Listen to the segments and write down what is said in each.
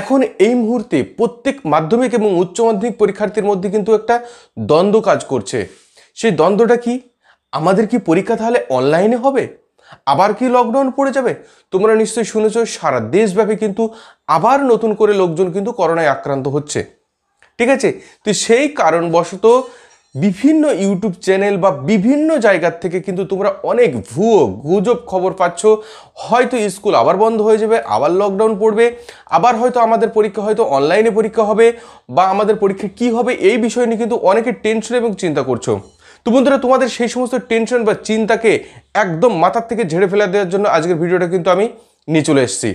এখন এই মুহূর্তে প্রত্যেক মাধ্যমিক এবং উচ্চ মাধ্যমিক পরীক্ষার্থীর মধ্যে কিন্তু একটা দ্বন্দ্ব কাজ করছে সেই দ্বন্দ্বটা কি আমাদের কি পরীক্ষা তাহলে অনলাইনে হবে আবার কি লকডাউন পড়ে যাবে তোমরা নিশ্চয়ই শুনেছ সারা দেশব্যাপী কিন্তু আবার নতুন করে লোকজন কিন্তু করোনায় আক্রান্ত হচ্ছে ঠিক আছে তো সেই কারণবশত বিভিন্ন ইউটিউব চ্যানেল বা বিভিন্ন জায়গার থেকে কিন্তু তোমরা অনেক ভুয়ো গুজব খবর পাচ্ছ হয়তো স্কুল আবার বন্ধ হয়ে যাবে আবার লকডাউন পড়বে আবার হয়তো আমাদের পরীক্ষা হয়তো অনলাইনে পরীক্ষা হবে বা আমাদের পরীক্ষা কি হবে এই বিষয় নিয়ে কিন্তু অনেকে টেনশন এবং চিন্তা করছো তো বন্ধুরা তোমাদের সেই সমস্ত টেনশন বা চিন্তাকে একদম মাথার থেকে ঝেড়ে ফেলা দেওয়ার জন্য আজকের ভিডিওটা কিন্তু আমি নিয়ে চলে এসেছি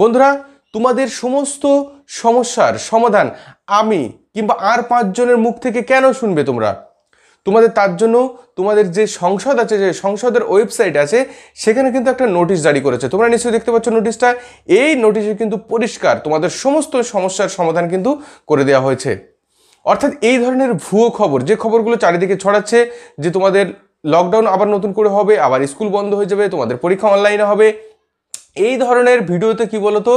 বন্ধুরা তোমাদের সমস্ত সমস্যার সমাধান আমি কিংবা আর পাঁচজনের মুখ থেকে কেন শুনবে তোমরা তোমাদের তার জন্য তোমাদের যে সংসদ আছে যে সংসদের ওয়েবসাইট আছে সেখানে কিন্তু একটা নোটিশ জারি করেছে তোমরা নিশ্চয়ই দেখতে পাচ্ছ নোটিশটা এই নোটিশে কিন্তু পরিষ্কার তোমাদের সমস্ত সমস্যার সমাধান কিন্তু করে দেওয়া হয়েছে অর্থাৎ এই ধরনের ভুয়ো খবর যে খবরগুলো চারিদিকে ছড়াচ্ছে যে তোমাদের লকডাউন আবার নতুন করে হবে আবার স্কুল বন্ধ হয়ে যাবে তোমাদের পরীক্ষা অনলাইনে হবে এই ধরনের ভিডিওতে কি বলতো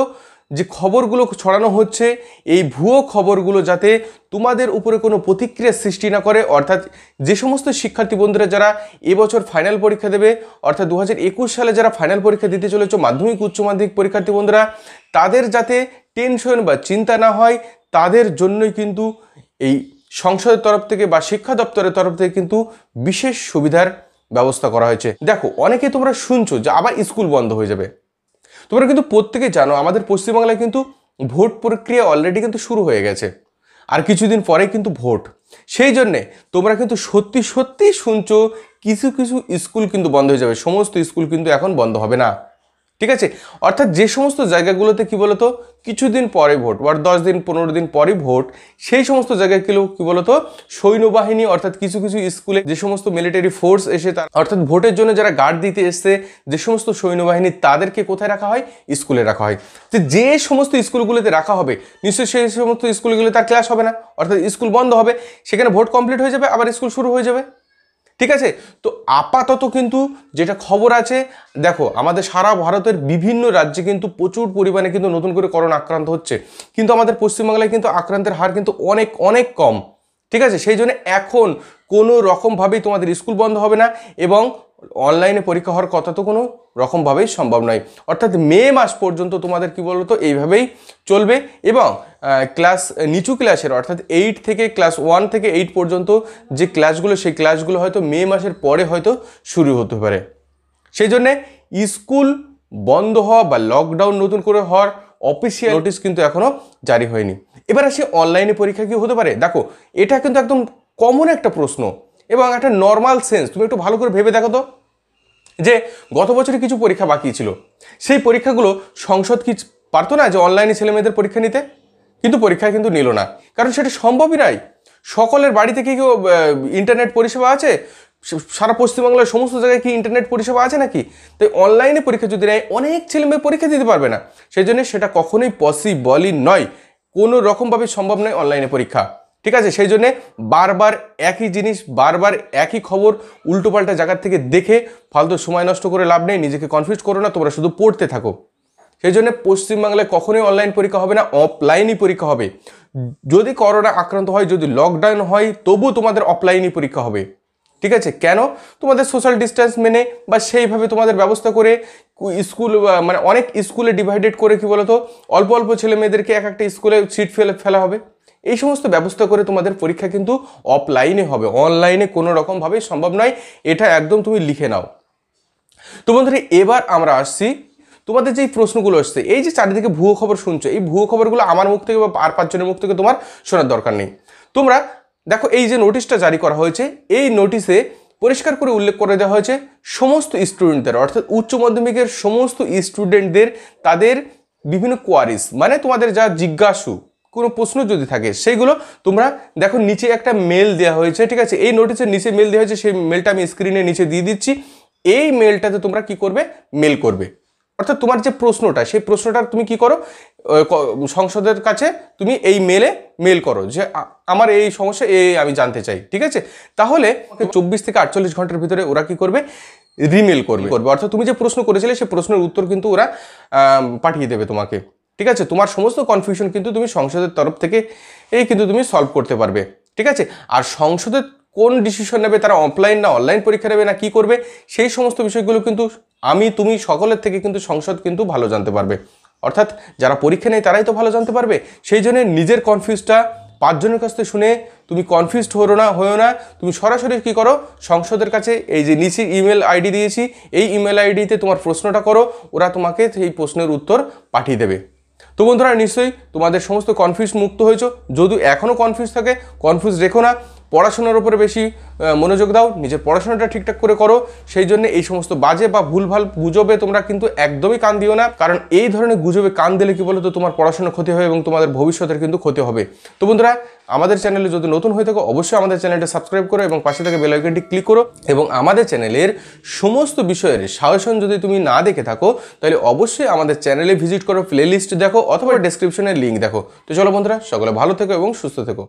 যে খবরগুলো ছড়ানো হচ্ছে এই ভুয়ো খবরগুলো যাতে তোমাদের উপরে কোনো প্রতিক্রিয়া সৃষ্টি না করে অর্থাৎ যে সমস্ত শিক্ষার্থী বন্ধুরা যারা এবছর ফাইনাল পরীক্ষা দেবে অর্থাৎ দু সালে যারা ফাইনাল পরীক্ষা দিতে চলেছ মাধ্যমিক উচ্চ মাধ্যমিক পরীক্ষার্থী বন্ধুরা তাদের যাতে টেনশন বা চিন্তা না হয় তাদের জন্যই কিন্তু এই সংসদের তরফ থেকে বা শিক্ষা দপ্তরের তরফ থেকে কিন্তু বিশেষ সুবিধার ব্যবস্থা করা হয়েছে দেখো অনেকে তোমরা শুনছো যে আবার স্কুল বন্ধ হয়ে যাবে তোমরা কিন্তু প্রত্যেকে জানো আমাদের পশ্চিমবাংলায় কিন্তু ভোট প্রক্রিয়া অলরেডি কিন্তু শুরু হয়ে গেছে আর কিছুদিন পরে কিন্তু ভোট সেই জন্যে তোমরা কিন্তু সত্যি সত্যি শুনছো কিছু কিছু স্কুল কিন্তু বন্ধ হয়ে যাবে সমস্ত স্কুল কিন্তু এখন বন্ধ হবে না ঠিক আছে অর্থাৎ যে সমস্ত জায়গাগুলোতে কি বলতো কিছুদিন পরে ভোট বা দশ দিন পনেরো দিন পরে ভোট সেই সমস্ত জায়গাগুলো কি বলতো সৈন্যবাহিনী অর্থাৎ কিছু কিছু স্কুলে যে সমস্ত মিলিটারি ফোর্স এসে তার অর্থাৎ ভোটের জন্য যারা গার্ড দিতে এসছে যে সমস্ত সৈন্যবাহিনী তাদেরকে কোথায় রাখা হয় স্কুলে রাখা হয় তো যে সমস্ত স্কুলগুলোতে রাখা হবে নিশ্চয়ই সেই সমস্ত স্কুলগুলোতে তার ক্লাস হবে না অর্থাৎ স্কুল বন্ধ হবে সেখানে ভোট কমপ্লিট হয়ে যাবে আবার স্কুল শুরু হয়ে যাবে ঠিক আছে তো আপাতত কিন্তু যেটা খবর আছে দেখো আমাদের সারা ভারতের বিভিন্ন রাজ্যে কিন্তু প্রচুর পরিমাণে কিন্তু নতুন করে করোনা আক্রান্ত হচ্ছে কিন্তু আমাদের পশ্চিমবাংলায় কিন্তু আক্রান্তের হার কিন্তু অনেক অনেক কম ঠিক আছে সেই জন্য এখন কোনো রকমভাবেই তোমাদের স্কুল বন্ধ হবে না এবং অনলাইনে পরীক্ষা হওয়ার কথা তো কোনো রকমভাবেই সম্ভব নয় অর্থাৎ মে মাস পর্যন্ত তোমাদের কি বলতো এইভাবেই চলবে এবং ক্লাস নিচু ক্লাসের অর্থাৎ এইট থেকে ক্লাস ওয়ান থেকে এইট পর্যন্ত যে ক্লাসগুলো সেই ক্লাসগুলো হয়তো মে মাসের পরে হয়তো শুরু হতে পারে সেই জন্যে স্কুল বন্ধ হওয়া বা লকডাউন নতুন করে হওয়ার অফিসিয়াল নোটিস কিন্তু এখনও জারি হয়নি এবার আসে অনলাইনে পরীক্ষা কি হতে পারে দেখো এটা কিন্তু একদম কমন একটা প্রশ্ন এবং একটা নর্মাল সেন্স তুমি একটু ভালো করে ভেবে দেখো তো যে গত বছরে কিছু পরীক্ষা বাকি ছিল সেই পরীক্ষাগুলো সংসদ কি পারতো না যে অনলাইনে ছেলেমেয়েদের পরীক্ষা নিতে কিন্তু পরীক্ষা কিন্তু নিল না কারণ সেটা সম্ভবই নয় সকলের বাড়িতে কি কেউ ইন্টারনেট পরিষেবা আছে সারা পশ্চিমবাংলার সমস্ত জায়গায় কি ইন্টারনেট পরিষেবা আছে নাকি তাই অনলাইনে পরীক্ষা যদি নেয় অনেক ছেলেমেয়ে পরীক্ষা দিতে পারবে না সেই জন্য সেটা কখনোই পসিবলই নয় কোনো রকমভাবে সম্ভব নয় অনলাইনে পরীক্ষা ঠিক আছে সেই জন্যে বারবার একই জিনিস বারবার একই খবর উল্টোপাল্টা জায়গার থেকে দেখে ফালতু সময় নষ্ট করে লাভ নেই নিজেকে কনফিউজ করো না তোমরা শুধু পড়তে থাকো সেই জন্য পশ্চিমবাংলায় কখনোই অনলাইন পরীক্ষা হবে না অফলাইনই পরীক্ষা হবে যদি করোনা আক্রান্ত হয় যদি লকডাউন হয় তবু তোমাদের অফলাইনই পরীক্ষা হবে ঠিক আছে কেন তোমাদের সোশ্যাল ডিস্ট্যান্স মেনে বা সেইভাবে তোমাদের ব্যবস্থা করে স্কুল মানে অনেক স্কুলে ডিভাইডেড করে কি বলতো অল্প অল্প ছেলে মেয়েদেরকে এক একটা স্কুলে সিট ফেলে ফেলা হবে এই সমস্ত ব্যবস্থা করে তোমাদের পরীক্ষা কিন্তু অফলাইনে হবে অনলাইনে কোনো রকমভাবেই সম্ভব নয় এটা একদম তুমি লিখে নাও তো বন্ধুরা এবার আমরা আসছি তোমাদের যে প্রশ্নগুলো আসছে এই যে চারিদিকে ভুয়ো খবর শুনছো এই ভুয়ো খবরগুলো আমার মুখ থেকে বা আর পাঁচজনের মুখ থেকে তোমার শোনার দরকার নেই তোমরা দেখো এই যে নোটিশটা জারি করা হয়েছে এই নোটিশে পরিষ্কার করে উল্লেখ করে দেওয়া হয়েছে সমস্ত স্টুডেন্টদের অর্থাৎ উচ্চ মাধ্যমিকের সমস্ত স্টুডেন্টদের তাদের বিভিন্ন কোয়ারিস মানে তোমাদের যা জিজ্ঞাসু কোনো প্রশ্ন যদি থাকে সেইগুলো তোমরা দেখো নিচে একটা মেল দেওয়া হয়েছে ঠিক আছে এই নোটিসের নিচে মেল দেওয়া হয়েছে সেই মেলটা আমি স্ক্রিনে নিচে দিয়ে দিচ্ছি এই মেলটাতে তোমরা কি করবে মেল করবে অর্থাৎ তোমার যে প্রশ্নটা সেই প্রশ্নটা তুমি কি করো সংসদের কাছে তুমি এই মেলে মেল করো যে আমার এই সমস্যা এই আমি জানতে চাই ঠিক আছে তাহলে চব্বিশ থেকে আটচল্লিশ ঘন্টার ভিতরে ওরা কি করবে রিমেল করবে করবে অর্থাৎ তুমি যে প্রশ্ন করেছিলে সেই প্রশ্নের উত্তর কিন্তু ওরা পাঠিয়ে দেবে তোমাকে ঠিক আছে তোমার সমস্ত কনফিউশন কিন্তু তুমি সংসদের তরফ থেকে এই কিন্তু তুমি সলভ করতে পারবে ঠিক আছে আর সংসদের কোন ডিসিশন নেবে তারা অফলাইন না অনলাইন পরীক্ষা নেবে না কি করবে সেই সমস্ত বিষয়গুলো কিন্তু আমি তুমি সকলের থেকে কিন্তু সংসদ কিন্তু ভালো জানতে পারবে অর্থাৎ যারা পরীক্ষা নেয় তারাই তো ভালো জানতে পারবে সেই জন্য নিজের কনফিউজটা পাঁচজনের কাছ থেকে শুনে তুমি কনফিউজড হো না হয়েও না তুমি সরাসরি কী করো সংসদের কাছে এই যে নিচে ইমেল আইডি দিয়েছি এই ইমেল আইডিতে তোমার প্রশ্নটা করো ওরা তোমাকে সেই প্রশ্নের উত্তর পাঠিয়ে দেবে তো বন্ধুরা নিশ্চয়ই তোমাদের সমস্ত কনফিউজ মুক্ত হয়েছ যদি এখনও কনফিউজ থাকে কনফিউজ রেখো না পড়াশোনার উপরে বেশি মনোযোগ দাও নিজের পড়াশোনাটা ঠিকঠাক করে করো সেই জন্য এই সমস্ত বাজে বা ভুলভাল গুজবে তোমরা কিন্তু একদমই কান দিও না কারণ এই ধরনের গুজবে কান দিলে কি বলো তো তোমার পড়াশোনার ক্ষতি হবে এবং তোমাদের ভবিষ্যতের কিন্তু ক্ষতি হবে তো বন্ধুরা আমাদের চ্যানেলে যদি নতুন হয়ে থাকো অবশ্যই আমাদের চ্যানেলটা সাবস্ক্রাইব করো এবং পাশে থেকে বেলাইকনটি ক্লিক করো এবং আমাদের চ্যানেলের সমস্ত বিষয়ের সাহসন যদি তুমি না দেখে থাকো তাহলে অবশ্যই আমাদের চ্যানেলে ভিজিট করো লিস্ট দেখো অথবা ডিসক্রিপশনের লিঙ্ক দেখো তো চলো বন্ধুরা সকলে ভালো থেকো এবং সুস্থ থেকো